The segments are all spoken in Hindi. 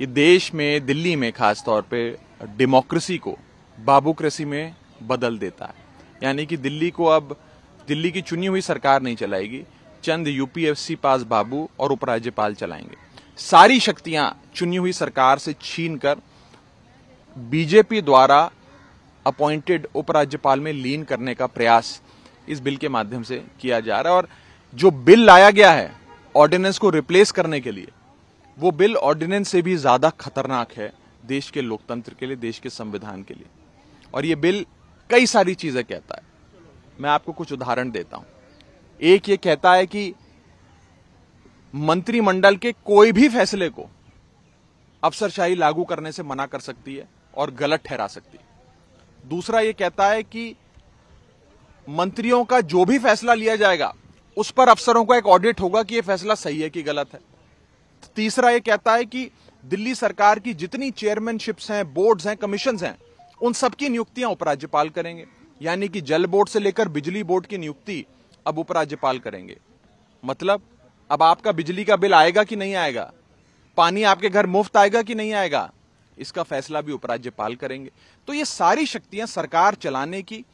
ये देश में दिल्ली में खास तौर पे डेमोक्रेसी को बाबूक्रेसी में बदल देता है यानी कि दिल्ली को अब दिल्ली की चुनी हुई सरकार नहीं चलाएगी चंद यूपीएफसी पास बाबू और उपराज्यपाल चलाएंगे सारी शक्तियां चुनी हुई सरकार से छीन कर बीजेपी द्वारा अपॉइंटेड उपराज्यपाल में लीन करने का प्रयास इस बिल के माध्यम से किया जा रहा है और जो बिल लाया गया है ऑर्डिनेंस को रिप्लेस करने के लिए वो बिल ऑर्डिनेंस से भी ज्यादा खतरनाक है देश के लोकतंत्र के लिए देश के संविधान के लिए और ये बिल कई सारी चीजें कहता है मैं आपको कुछ उदाहरण देता हूं एक ये कहता है कि मंत्रिमंडल के कोई भी फैसले को अफसरशाही लागू करने से मना कर सकती है और गलत ठहरा सकती है दूसरा यह कहता है कि मंत्रियों का जो भी फैसला लिया जाएगा उस पर अफसरों का एक ऑडिट होगा कि यह फैसला सही है कि गलत है तीसरा ये कहता है कि दिल्ली सरकार की जितनी चेयरमैनशिप्स हैं बोर्ड्स हैं कमीशन हैं उन सबकी नियुक्तियां उपराज्यपाल करेंगे यानी कि जल बोर्ड से लेकर बिजली बोर्ड की नियुक्ति अब उपराज्यपाल करेंगे मतलब अब आपका बिजली का बिल आएगा कि नहीं आएगा पानी आपके घर मुफ्त आएगा कि नहीं आएगा इसका फैसला भी उपराज्यपाल करेंगे तो ये सारी शक्तियां सरकार चलाने की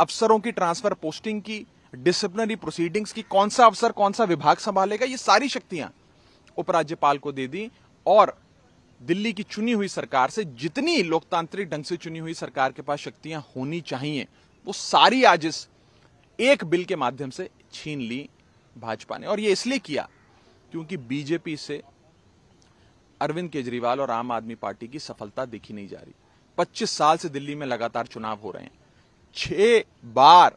अफसरों की ट्रांसफर पोस्टिंग की डिसिप्लिनरी प्रोसीडिंग्स की कौन सा अफसर कौन सा विभाग संभालेगा ये सारी शक्तियां उपराज्यपाल को दे दी और दिल्ली की चुनी हुई सरकार से जितनी लोकतांत्रिक ढंग से चुनी हुई सरकार के पास शक्तियां होनी चाहिए वो सारी आज इस एक बिल के माध्यम से छीन ली भाजपा ने और ये इसलिए किया क्योंकि बीजेपी से अरविंद केजरीवाल और आम आदमी पार्टी की सफलता दिखी नहीं जा रही पच्चीस साल से दिल्ली में लगातार चुनाव हो रहे हैं छह बार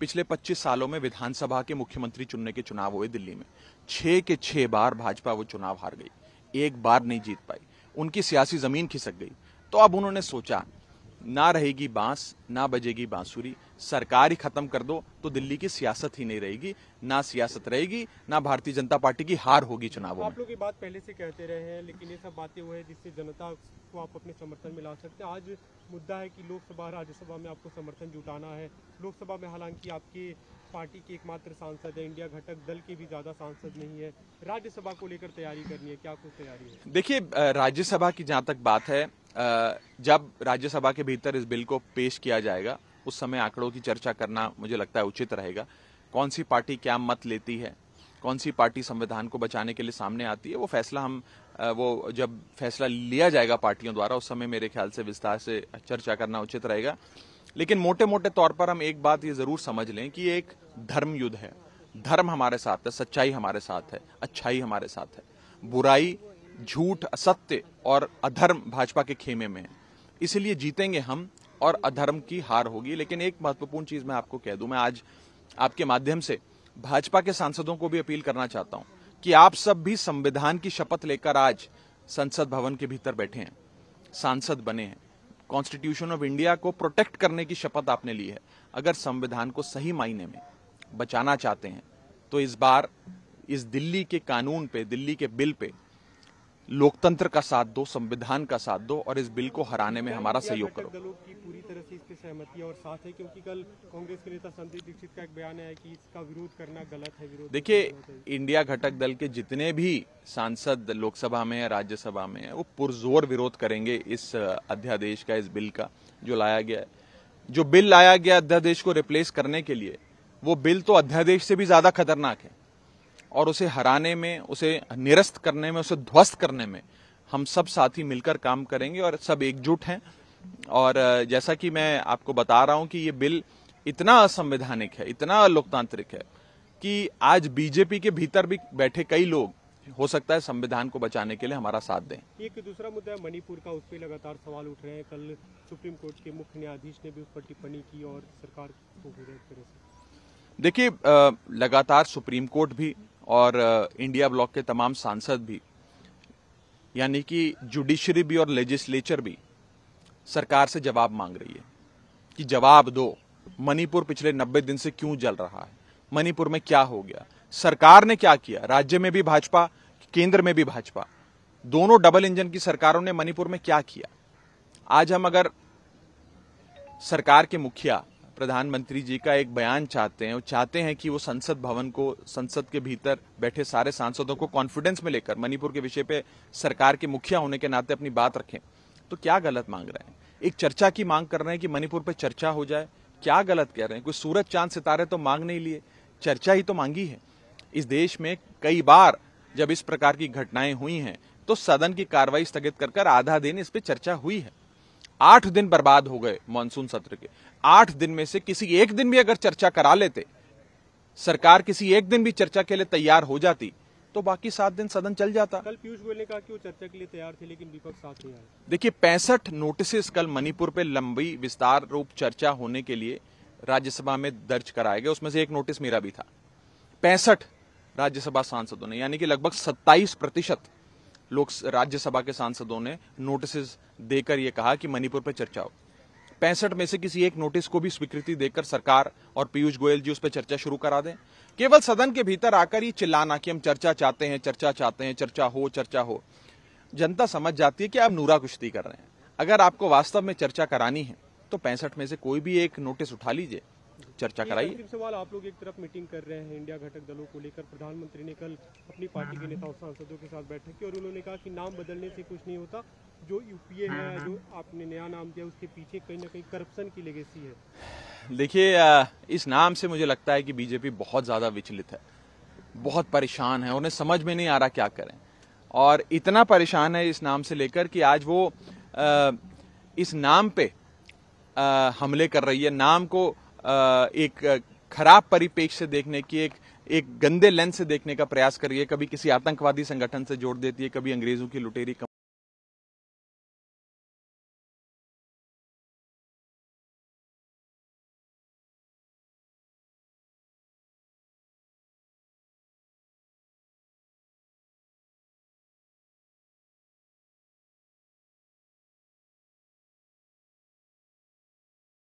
पिछले 25 सालों में विधानसभा के मुख्यमंत्री चुनने के चुनाव हुए दिल्ली में छः के छः बार भाजपा वो चुनाव हार गई एक बार नहीं जीत पाई उनकी सियासी ज़मीन खिसक गई तो अब उन्होंने सोचा ना रहेगी बांस ना बजेगी बांसुरी सरकार ही खत्म कर दो तो दिल्ली की सियासत ही नहीं रहेगी ना सियासत रहेगी ना भारतीय जनता पार्टी की हार होगी चुनावों आप लोग ये बात पहले से कहते रहे हैं लेकिन ये सब बातें वो है जिससे जनता को आप अपने समर्थन में ला सकते हैं आज मुद्दा है कि लोकसभा राज्यसभा में आपको समर्थन जुटाना है लोकसभा में हालांकि आपके पार्टी के एकमात्र सांसद है इंडिया घटक दल के भी ज्यादा सांसद नहीं है राज्यसभा को लेकर तैयारी करनी है क्या कुछ तैयारी है देखिए राज्यसभा की जहाँ तक बात है जब राज्यसभा के भीतर इस बिल को पेश किया जाएगा उस समय आंकड़ों की चर्चा करना मुझे लगता है उचित रहेगा कौन सी पार्टी क्या मत लेती है कौन सी पार्टी संविधान को बचाने के लिए सामने आती है वो फैसला हम वो जब फैसला लिया जाएगा पार्टियों द्वारा उस समय मेरे ख्याल से विस्तार से चर्चा करना उचित रहेगा लेकिन मोटे मोटे तौर पर हम एक बात ये जरूर समझ लें कि एक धर्म युद्ध है धर्म हमारे साथ है सच्चाई हमारे साथ है अच्छाई हमारे साथ है बुराई झूठ असत्य और अधर्म भाजपा के खेमे में है इसलिए जीतेंगे हम और अधर्म की हार होगी लेकिन एक महत्वपूर्ण चीज मैं आपको कह दूं मैं आज आपके माध्यम से भाजपा के सांसदों को भी अपील करना चाहता हूं कि आप सब भी संविधान की शपथ लेकर आज संसद भवन के भीतर बैठे हैं सांसद बने हैं कॉन्स्टिट्यूशन ऑफ इंडिया को प्रोटेक्ट करने की शपथ आपने ली है अगर संविधान को सही मायने में बचाना चाहते हैं तो इस बार इस दिल्ली के कानून पे दिल्ली के बिल पे लोकतंत्र का साथ दो संविधान का साथ दो और इस बिल को हराने में हमारा सहयोग करो सहमति है और साथ है क्योंकि कल कांग्रेस के नेता संदीप दीक्षित का एक बयान है कि इसका विरोध करना गलत है विरोध देखिए इंडिया घटक दल के जितने भी सांसद लोकसभा में या राज्यसभा में है वो पुरजोर विरोध करेंगे इस अध्यादेश का इस बिल का जो लाया गया है जो बिल लाया गया अध्यादेश को रिप्लेस करने के लिए वो बिल तो अध्यादेश से भी ज्यादा खतरनाक है और उसे हराने में उसे निरस्त करने में उसे ध्वस्त करने में हम सब साथी मिलकर काम करेंगे और सब एकजुट हैं और जैसा कि मैं आपको बता रहा हूं कि ये बिल इतना असंवैधानिक है इतना लोकतांत्रिक है कि आज बीजेपी के भीतर भी बैठे कई लोग हो सकता है संविधान को बचाने के लिए हमारा साथ दें एक दूसरा मुद्दा है मणिपुर का उस पर लगातार सवाल उठ रहे हैं कल सुप्रीम कोर्ट के मुख्य न्यायाधीश ने भी उस पर टिप्पणी की और सरकार को देखिए लगातार सुप्रीम कोर्ट भी और इंडिया ब्लॉक के तमाम सांसद भी यानी कि जुडिशरी भी और लेजिस्लेचर भी सरकार से जवाब मांग रही है कि जवाब दो मणिपुर पिछले 90 दिन से क्यों जल रहा है मणिपुर में क्या हो गया सरकार ने क्या किया राज्य में भी भाजपा केंद्र में भी भाजपा दोनों डबल इंजन की सरकारों ने मणिपुर में क्या किया आज हम अगर सरकार के मुखिया प्रधानमंत्री जी का एक बयान चाहते हैं चाहते हैं कि वो संसद भवन को संसद के भीतर बैठे सारे सांसदों को कॉन्फिडेंस में लेकर मणिपुर के विषय पे सरकार के मुखिया होने के नाते अपनी बात रखें तो क्या गलत मांग रहे हैं एक चर्चा की मांग कर रहे हैं कि मणिपुर पर चर्चा हो जाए क्या गलत कह रहे हैं कोई सूरज चांद सितारे तो मांग नहीं लिए चर्चा ही तो मांगी है इस देश में कई बार जब इस प्रकार की घटनाएं हुई हैं तो सदन की कार्रवाई स्थगित कर कर आधा दिन इस पर चर्चा हुई है आठ दिन बर्बाद हो गए मानसून सत्र के आठ दिन में से किसी एक दिन भी अगर चर्चा करा लेते सरकार किसी एक दिन भी चर्चा के लिए तैयार हो जाती तो बाकी सात दिन सदन चल जाता कल पीयूष गोयल ने कहा कि वो चर्चा के लिए तैयार थे लेकिन विपक्ष साथ नहीं आया देखिए पैंसठ नोटिस कल मणिपुर पे लंबी विस्तार रूप चर्चा होने के लिए राज्यसभा में दर्ज कराए गए उसमें से एक नोटिस मेरा भी था पैंसठ राज्यसभा सांसदों ने यानी कि लगभग सत्ताईस प्रतिशत लोग राज्यसभा के सांसदों ने नोटिस देकर यह कहा कि मणिपुर पर चर्चा हो पैंसठ में से किसी एक नोटिस को भी स्वीकृति देकर सरकार और पीयूष गोयल जी उस पर चर्चा शुरू करा दें केवल सदन के भीतर आकर ही चिल्लाना कि हम चर्चा चाहते हैं चर्चा चाहते हैं चर्चा हो चर्चा हो जनता समझ जाती है कि आप नूरा कुश्ती कर रहे हैं अगर आपको वास्तव में चर्चा करानी है तो पैंसठ में से कोई भी एक नोटिस उठा लीजिए चर्चा कराइए सवाल आप लोग एक तरफ मीटिंग कर रहे हैं इंडिया घटक दलों को लेकर प्रधानमंत्री ने कल अपनी पार्टी के नेताओं सांसदों के साथ बैठक की और उन्होंने कहा कि नाम बदलने से कुछ नहीं होता जो यूपीए है जो आपने नया नाम दिया उसके पीछे कहीं ना कहीं करप्शन की लेगेसी है देखिए इस नाम से मुझे लगता है कि बीजेपी बहुत ज़्यादा विचलित है बहुत परेशान है उन्हें समझ में नहीं आ रहा क्या करें और इतना परेशान है इस नाम से लेकर कि आज वो इस नाम पे हमले कर रही है नाम को एक खराब परिपेक्ष से देखने की एक एक गंदे लेंस से देखने का प्रयास कर रही है कभी किसी आतंकवादी संगठन से जोड़ देती है कभी अंग्रेजों की लुटेरी